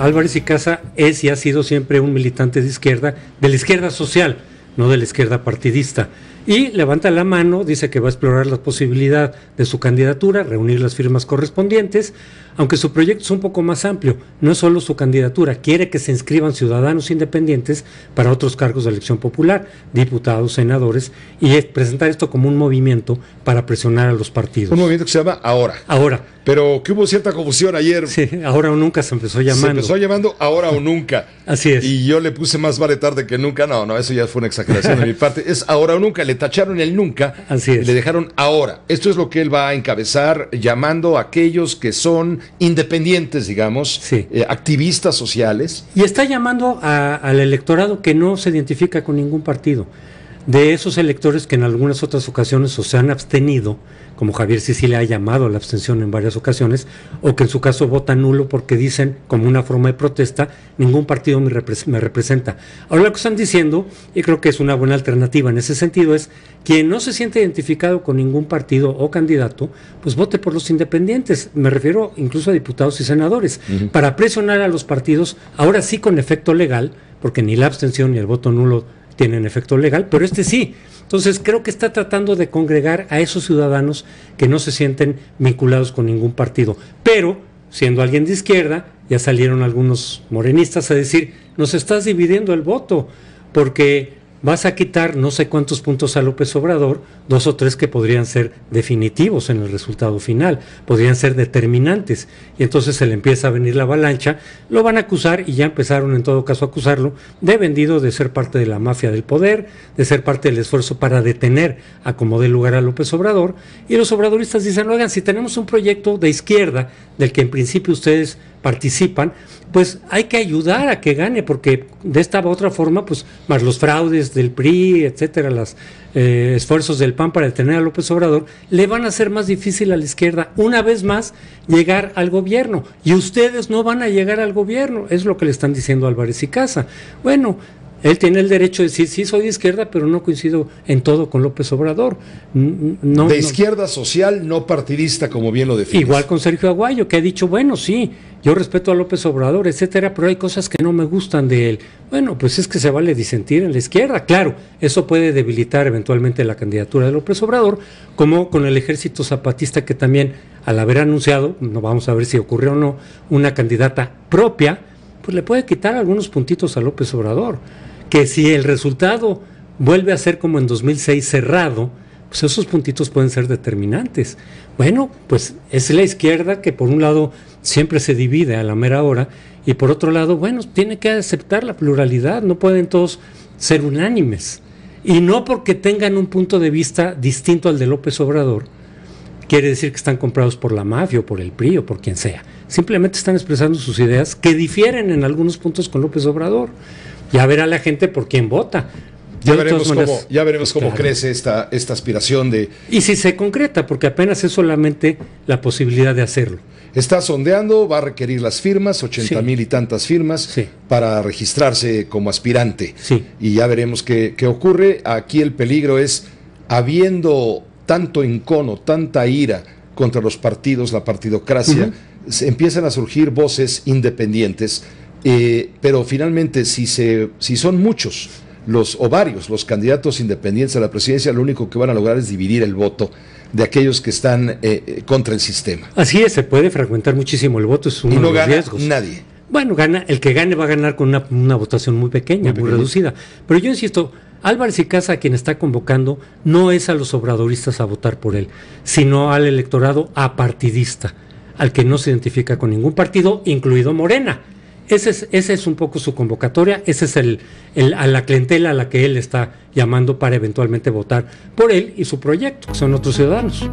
Álvarez y Casa es y ha sido siempre un militante de izquierda, de la izquierda social, no de la izquierda partidista y levanta la mano, dice que va a explorar la posibilidad de su candidatura, reunir las firmas correspondientes, aunque su proyecto es un poco más amplio, no es solo su candidatura, quiere que se inscriban ciudadanos independientes para otros cargos de elección popular, diputados, senadores, y presentar esto como un movimiento para presionar a los partidos. Un movimiento que se llama Ahora. Ahora. Pero que hubo cierta confusión ayer. Sí, ahora o nunca se empezó llamando. Se empezó llamando Ahora o nunca. Así es. Y yo le puse más vale tarde que nunca. No, no, eso ya fue una exageración de mi parte. Es Ahora o nunca le tacharon el nunca Así le dejaron ahora. Esto es lo que él va a encabezar llamando a aquellos que son independientes, digamos, eh, activistas sociales. Y está llamando al electorado que no se identifica con ningún partido de esos electores que en algunas otras ocasiones o se han abstenido, como Javier Sisi le ha llamado a la abstención en varias ocasiones, o que en su caso vota nulo porque dicen, como una forma de protesta, ningún partido me, representa. Ahora lo que están diciendo, y creo que es una buena alternativa en ese sentido, es quien no se siente identificado con ningún partido o candidato, pues vote por los independientes, me refiero incluso a diputados y senadores, para presionar a los partidos, ahora sí con efecto legal, porque ni la abstención ni el voto nulo tienen efecto legal, pero este sí. Entonces creo que está tratando de congregar a esos ciudadanos que no se sienten vinculados con ningún partido. Pero, siendo alguien de izquierda, ya salieron algunos morenistas a decir, nos estás dividiendo el voto, porque vas a quitar no sé cuántos puntos a López Obrador, dos o tres que podrían ser definitivos en el resultado final, podrían ser determinantes. Y entonces se le empieza a venir la avalancha, lo van a acusar y ya empezaron en todo caso a acusarlo de vendido, de ser parte de la mafia del poder, de ser parte del esfuerzo para detener a como dé lugar a López Obrador. Y los obradoristas dicen, oigan, si tenemos un proyecto de izquierda del que en principio ustedes participan, pues hay que ayudar a que gane, porque de esta u otra forma, pues más los fraudes del PRI, etcétera, los eh, esfuerzos del PAN para detener a López Obrador, le van a hacer más difícil a la izquierda, una vez más, llegar al gobierno. Y ustedes no van a llegar al gobierno, es lo que le están diciendo Álvarez y Casa. Bueno, él tiene el derecho de decir, sí, soy de izquierda, pero no coincido en todo con López Obrador. de izquierda social, no partidista, como bien lo define. Igual con Sergio Aguayo, que ha dicho, bueno, sí, yo respeto a López Obrador, etcétera, pero hay cosas que no me gustan de él. Bueno, pues es que se vale disentir en la izquierda, claro, eso puede debilitar eventualmente la candidatura de López Obrador, como con el ejército zapatista que también, al haber anunciado, no vamos a ver si ocurrió o no, una candidata propia, pues le puede quitar algunos puntitos a López Obrador que si el resultado vuelve a ser como en 2006 cerrado, pues esos puntitos pueden ser determinantes. Bueno, pues es la izquierda que por un lado siempre se divide a la mera hora y por otro lado, bueno, tiene que aceptar la pluralidad, no pueden todos ser unánimes. Y no porque tengan un punto de vista distinto al de López Obrador, quiere decir que están comprados por la mafia o por el PRI o por quien sea. Simplemente están expresando sus ideas que difieren en algunos puntos con López Obrador. Ya verá la gente por quién vota. Ya veremos, cómo, crece esta, aspiración de... Y si se concreta, porque apenas es solamente la posibilidad de hacerlo. Está sondeando, va a requerir las firmas, 80 mil y tantas firmas, para registrarse como aspirante. Y ya veremos qué ocurre. Aquí el peligro es, habiendo tanto encono, tanta ira contra los partidos, la partidocracia, empiezan a surgir voces independientes, eh, pero finalmente si, se, si son muchos los varios los candidatos independientes a la presidencia, lo único que van a lograr es dividir el voto de aquellos que están eh, eh, contra el sistema. Así es, se puede fragmentar muchísimo el voto, es uno y no gana Nadie. Bueno, gana, el que gane va a ganar con una, votación muy pequeña, muy, reducida. Pero yo insisto, Álvarez y Casa quien está convocando no es a los obradoristas a votar por él, sino al electorado apartidista, al que no se identifica con ningún partido, incluido Morena. Ese es, un poco su convocatoria, esa es a la clientela a la que él está llamando para eventualmente votar por él y su proyecto, que son otros ciudadanos.